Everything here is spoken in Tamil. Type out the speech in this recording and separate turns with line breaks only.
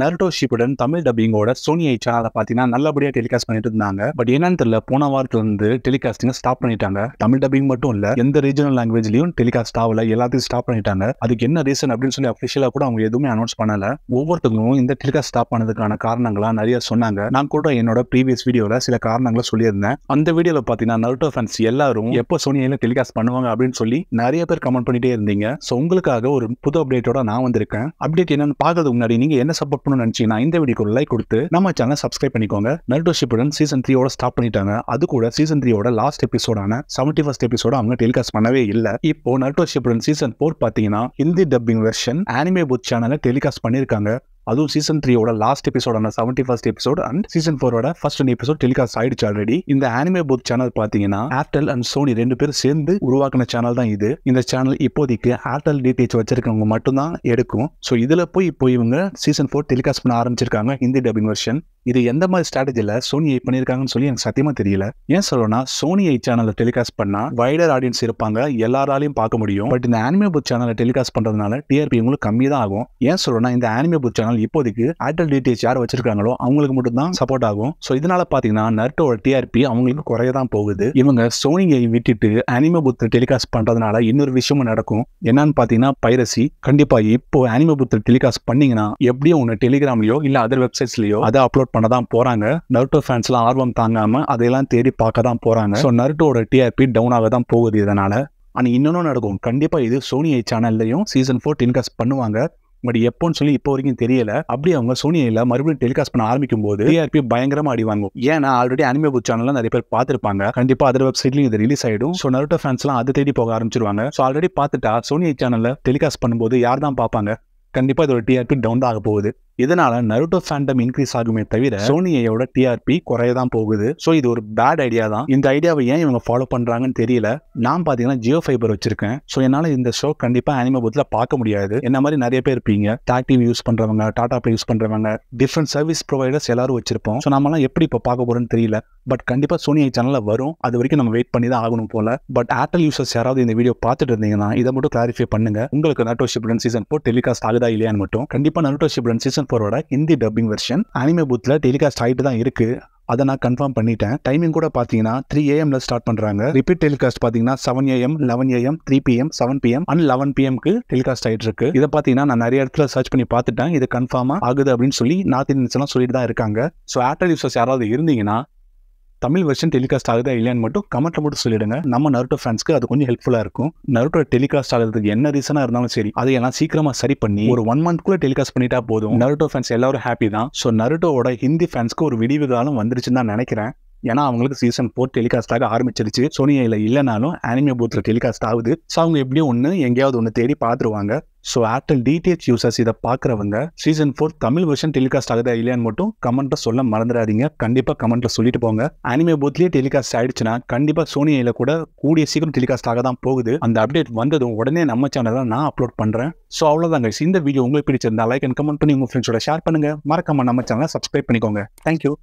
நரட்டோ ஷிப்புடன் தமிழ் டப்பிங்கோட சோனியை சேனலை பார்த்தீங்கன்னா நல்லபடியாக டெலிகாஸ்ட் பண்ணிட்டு இருந்தாங்க பட் என்னன்னு தெரியல போன வாரத்துலேருந்து டெலிகாஸ்டிங் ஸ்டாப் பண்ணிட்டாங்க தமிழ் டப்பிங் மட்டும் இல்லை எந்த ரீஜனல் லாங்குவேஜ்லையும் டெலிகாஸ்ட் ஆகல எல்லாத்தையும் ஸ்டாப் பண்ணிட்டாங்க அதுக்கு என்ன ரீசன் அப்படின்னு சொல்லி அஃபிஷியலாக கூட அவங்க எதுவுமே அனௌன்ஸ் பண்ணல ஒவ்வொருத்தங்களும் இந்த டெலிகாஸ்ட் ஸ்டாப் பண்ணதுக்கான காரணங்களாக நிறைய சொன்னாங்க நான் கூட என்னோட ப்ரீவியஸ் வீடியோவில் சில காரணங்களை சொல்லியிருந்தேன் அந்த வீடியோவில் பார்த்தீங்கன்னா நரட்டோ ஃபேன்ஸ் எல்லாரும் எப்போ சோனியில் டெலிகாஸ்ட் பண்ணுவாங்க அப்படின்னு சொல்லி நிறைய பேர் கமெண்ட் பண்ணிட்டே இருந்தீங்க ஸோ உங்களுக்காக ஒரு புது அப்டேட்டோட நான் வந்திருக்கேன் அப்டேட் என்னன்னு பார்க்கறதுக்கு முன்னாடி நீங்கள் என்ன சப்போர்ட் பார்க்கணும்னு நினச்சிங்கன்னா இந்த வீடியோக்கு லைக் கொடுத்து நம்ம சேனல் சப்ஸ்கிரைப் பண்ணிக்கோங்க நருட்டோ ஷிப்புடன் சீசன் த்ரீயோட ஸ்டாப் பண்ணிட்டாங்க அது கூட சீசன் த்ரீயோட லாஸ்ட் எபிசோடான செவன்டி ஃபர்ஸ்ட் எபிசோட அவங்க டெலிகாஸ்ட் பண்ணவே இல்லை இப்போ நருட்டோ ஷிப்புடன் சீசன் ஃபோர் பார்த்தீங்கன்னா Hindi dubbing version anime book சேனலில் டெலிகாஸ்ட் பண்ணியிருக்காங்க அதுவும் சீசன் த்ரீயோட லாஸ்ட் எபிசோடான seventy first episode and season ஃபோரோட ஃபர்ஸ்ட் எபிசோட் டெலிகாஸ்ட் ஆயிடுச்சு ஆல்ரெடி இந்த ஆனிமே புக் சேனல் பாத்தீங்கன்னா ஏர்டெல் அண்ட் சோனி ரெண்டு பேரும் சேர்ந்து உருவாக்கின சேனல் தான் இது இந்த சேனல் இப்போதைக்கு ஏர்டெல் டிடிஎச் வச்சிருக்கவங்க மட்டும்தான் எடுக்கும் ஸோ இதுல போய் இப்போ இவங்க சீசன் ஃபோர் டெலிகாஸ்ட் பண்ண ஆரம்பிச்சிருக்காங்க ஹிந்தி டப்பிங் வெர்ஷன் இது எந்த மாதிரி சோனி சோனியை பண்ணியிருக்காங்கன்னு சொல்லி எனக்கு சத்தியமாக தெரியல ஏன் சொல்லணும்னா சோனியை சேனலில் டெலிகாஸ்ட் பண்ணால் வைடர் ஆடியன்ஸ் இருப்பாங்க எல்லாராலையும் பார்க்க முடியும் பட் இந்த ஆனிமே புக் சேனலை டெலிகாஸ்ட் பண்ணுறதுனால டிஆர்பி உங்களுக்கு கம்மி தான் ஆகும் ஏன் சொல்லணும்னா இந்த ஆனிமே புக் சேனல் சேனல் இப்போதைக்கு ஏர்டெல் டிடிஎச் யார் வச்சிருக்காங்களோ அவங்களுக்கு மட்டும் தான் சப்போர்ட் ஆகும் ஸோ இதனால பார்த்தீங்கன்னா நர்டோட டிஆர்பி அவங்களுக்கு குறைய தான் போகுது இவங்க சோனியை விட்டுட்டு அனிமபுத்து டெலிகாஸ்ட் பண்ணுறதுனால இன்னொரு விஷயமும் நடக்கும் என்னன்னு பார்த்தீங்கன்னா பைரசி கண்டிப்பாக இப்போ அனிமபுத்து டெலிகாஸ்ட் பண்ணீங்கன்னா எப்படியும் ஒன்று டெலிகிராம்லையோ இல்லை அதர் வெப்சைட்ஸ்லையோ அதை அப்லோட் பண்ண தான் போகிறாங்க நர்டோ ஃபேன்ஸ்லாம் ஆர்வம் தாங்காமல் அதையெல்லாம் தேடி பார்க்க தான் போகிறாங்க ஸோ நர்ட்டோட டிஆர்பி டவுன் ஆக தான் போகுது இதனால் ஆனால் இன்னொன்று நடக்கும் கண்டிப்பாக இது சோனி சேனல்லையும் சீசன் ஃபோர் டெலிகாஸ்ட் பண்ணுவாங்க பட் எப்போன்னு சொல்லி இப்போ வரைக்கும் தெரியல அப்படி அவங்க சோனியில மறுபடியும் டெலிகாஸ்ட் பண்ண ஆரம்பிக்கும் போது டிஆர்பி பயங்கரமா அடி வாங்கும் ஏன்னா ஆல்ரெடி அனிமே புக் சேனல்லாம் நிறைய பேர் பார்த்துருப்பாங்க கண்டிப்பா அதர் வெப்சைட்லயும் இது ரிலீஸ் ஆயிடும் ஸோ நருட்டோ ஃபேன்ஸ் எல்லாம் அதை தேடி போக ஆரம்பிச்சிருவாங்க ஸோ ஆல்ரெடி பார்த்துட்டா சோனி சேனல்ல டெலிகாஸ்ட் பண்ணும்போது யார் தான் பார்ப்பாங்க கண்டிப்பா இதோட டிஆர்பி டவுன் ஆக போகுது இதனால நருட்டோ ஃபேண்டம் இன்க்ரீஸ் ஆகுமே தவிர சோனியோட டிஆர்பி குறைய தான் போகுது ஸோ இது ஒரு பேட் ஐடியா தான் இந்த ஐடியாவை ஏன் இவங்க ஃபாலோ பண்ணுறாங்கன்னு தெரியல நான் பார்த்தீங்கன்னா ஜியோ ஃபைபர் வச்சிருக்கேன் ஸோ என்னால் இந்த ஷோ கண்டிப்பாக அனிமல் புத்தில் பார்க்க முடியாது என்ன மாதிரி நிறைய பேர் இருப்பீங்க டாக்டிவ் யூஸ் பண்ணுறவங்க டாடா பே யூஸ் பண்ணுறவங்க டிஃப்ரெண்ட் சர்வீஸ் ப்ரொவைடர்ஸ் எல்லாரும் வச்சிருப்போம் ஸோ நம்மளாம் எப்படி இப்போ பார்க்க போகிறோன்னு தெரியல பட் கண்டிப்பாக சோனியை சேனலில் வரும் அது வரைக்கும் நம்ம வெயிட் பண்ணி தான் ஆகணும் போல பட் ஏர்டெல் யூசர்ஸ் யாராவது இந்த வீடியோ பார்த்துட்டு இருந்தீங்கன்னா இதை மட்டும் கிளாரிஃபை பண்ணுங்க உங்களுக்கு நட்டோ ஷிப்ரன் சீசன் போ டெலிகாஸ்ட் ஆகுதா இல்லையான்னு மட்டும் கண்டிப்பாக நட்டோ ஷிப்ரன் சீசன் சீசன் ஃபோரோட ஹிந்தி டப்பிங் வெர்ஷன் அனிமே பூத்தில் டெலிகாஸ்ட் ஆகிட்டு தான் இருக்குது அதை நான் கன்ஃபார்ம் பண்ணிட்டேன் டைமிங் கூட பார்த்தீங்கன்னா த்ரீ ஏஎம்ல ஸ்டார்ட் பண்ணுறாங்க ரிப்பீட் டெலிகாஸ்ட் பார்த்தீங்கன்னா seven AM eleven AM three PM seven PM and eleven பிஎம்க்கு டெலிகாஸ்ட் ஆகிட்டு இருக்கு இதை பார்த்தீங்கன்னா நான் நிறைய இடத்துல சர்ச் பண்ணி பார்த்துட்டேன் இது கன்ஃபார்மாக ஆகுது அப்படின்னு சொல்லி நார்த் நிமிஷம்லாம் சொல்லிட்டு தான் இருக்காங்க ஸோ ஏர்டெல் யூசர்ஸ் யாராவது இருந்தீங்கன்னா தமிழ் வெர்ஷன் டெலிகாஸ்ட் ஆகுதா இல்லையான்னு மட்டும் கமெண்ட்ல மட்டும் சொல்லிடுங்க நம்ம நருட்டோ ஃபேன்ஸ்க்கு அது கொஞ்சம் ஹெல்ப்ஃபுல்லாக இருக்கும் நருட்டோ டெலிகாஸ்ட் ஆகிறதுக்கு என்ன ரீசனாக இருந்தாலும் சரி அதை எல்லாம் சீக்கிரமாக சரி பண்ணி ஒரு ஒன் மந்த் கூட டெலிகாஸ்ட் பண்ணிட்டா போதும் நருட்டோ ஃபேன்ஸ் எல்லாரும் ஹாப்பி தான் ஸோ நருட்டோவோட ஹிந்தி ஃபேன்ஸ்க்கு ஒரு விடிவு காலம் வந்துருச்சுன்னு தான் நினைக்கிறேன் ஏன்னா அவங்களுக்கு சீசன் ஃபோர் டெலிகாஸ்டாக ஆரம்பிச்சிருச்சு சோனியில் இல்லைனாலும் அனிமே பூத்தில் டெலிகாஸ்ட் ஆகுது ஸோ அவங்க எப்படியும் ஒன்று எங்கேயாவது ஒன்று தேடி பார்த்துருவாங்க ஸோ ஏர்டெல் டிடிஹெச் யூசர்ஸ் இதை பார்க்குறவங்க season four Tamil version telecast ஆகுதா இல்லையான்னு மட்டும் கமெண்ட்டை சொல்ல மறந்துடாதீங்க கண்டிப்பாக கமெண்ட்டில் சொல்லிட்டு போங்க அனிமே பூத்லேயே டெலிகாஸ்ட் ஆகிடுச்சுன்னா கண்டிப்பாக சோனியில் கூட கூடிய சீக்கிரம் டெலிகாஸ்ட் ஆக தான் போகுது அந்த அப்டேட் வந்ததும் உடனே நம்ம சேனலில் நான் அப்லோட் பண்ணுறேன் ஸோ அவ்வளோதாங்க இந்த வீடியோ உங்களுக்கு பிடிச்சிருந்தா லைக் அண்ட் கமெண்ட் பண்ணி உங்கள் ஃப்ரெண்ட்ஸோட ஷேர் பண்ணுங்கள் மறக்காமல் நம்ம சேனலை சப்ஸ்கிரைப் பண்ணிக்கோங்க தேங்க்யூ